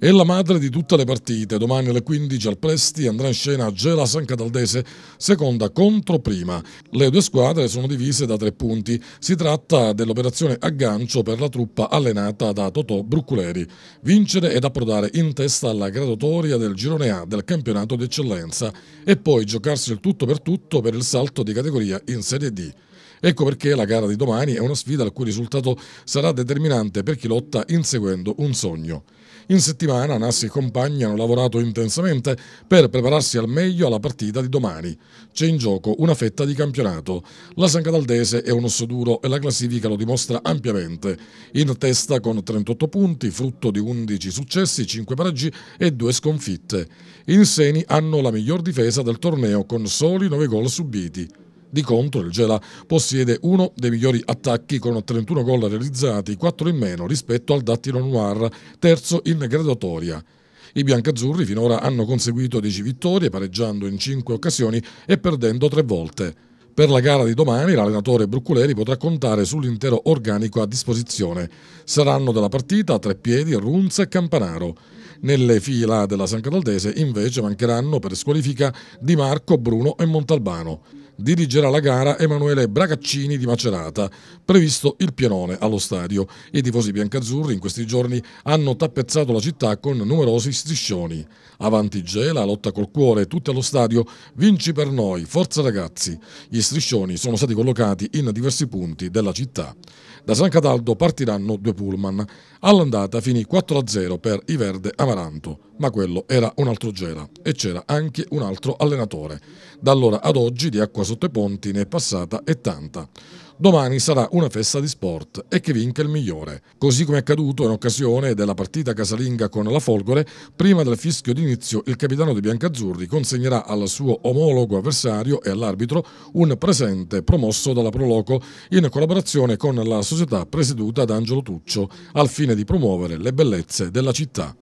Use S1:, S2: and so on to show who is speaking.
S1: È la madre di tutte le partite. Domani alle 15 al Presti andrà in scena Gela San Cataldese, seconda contro prima. Le due squadre sono divise da tre punti. Si tratta dell'operazione aggancio per la truppa allenata da Totò Brucculeri. Vincere ed approdare in testa alla graduatoria del girone A del campionato d'eccellenza e poi giocarsi il tutto per tutto per il salto di categoria in Serie D. Ecco perché la gara di domani è una sfida il cui risultato sarà determinante per chi lotta inseguendo un sogno. In settimana Nassi e compagni hanno lavorato intensamente per prepararsi al meglio alla partita di domani. C'è in gioco una fetta di campionato. La San Cataldese è un osso duro e la classifica lo dimostra ampiamente. In testa con 38 punti, frutto di 11 successi, 5 pareggi e 2 sconfitte. In seni hanno la miglior difesa del torneo con soli 9 gol subiti. Di contro il Gela possiede uno dei migliori attacchi con 31 gol realizzati, 4 in meno rispetto al Dattilo Noir, terzo in graduatoria. I biancazzurri finora hanno conseguito 10 vittorie, pareggiando in 5 occasioni e perdendo 3 volte. Per la gara di domani l'allenatore Brucculeri potrà contare sull'intero organico a disposizione. Saranno della partita Tre Piedi, Runza e Campanaro. Nelle fila della San Cataldese invece mancheranno per squalifica Di Marco, Bruno e Montalbano dirigerà la gara Emanuele Bragaccini di Macerata, previsto il pianone allo stadio. I tifosi biancazzurri in questi giorni hanno tappezzato la città con numerosi striscioni. Avanti Gela, lotta col cuore, tutti allo stadio, vinci per noi, forza ragazzi. Gli striscioni sono stati collocati in diversi punti della città. Da San Cataldo partiranno due pullman. All'andata finì 4-0 per i Verde Amaranto, ma quello era un altro Gera e c'era anche un altro allenatore. Da allora ad oggi di acqua sotto i ponti ne è passata e tanta. Domani sarà una festa di sport e che vinca il migliore, così come è accaduto in occasione della partita casalinga con la Folgore, prima del fischio d'inizio il capitano dei Biancazzurri consegnerà al suo omologo avversario e all'arbitro un presente promosso dalla Proloco in collaborazione con la società presieduta da Angelo Tuccio al fine di promuovere le bellezze della città.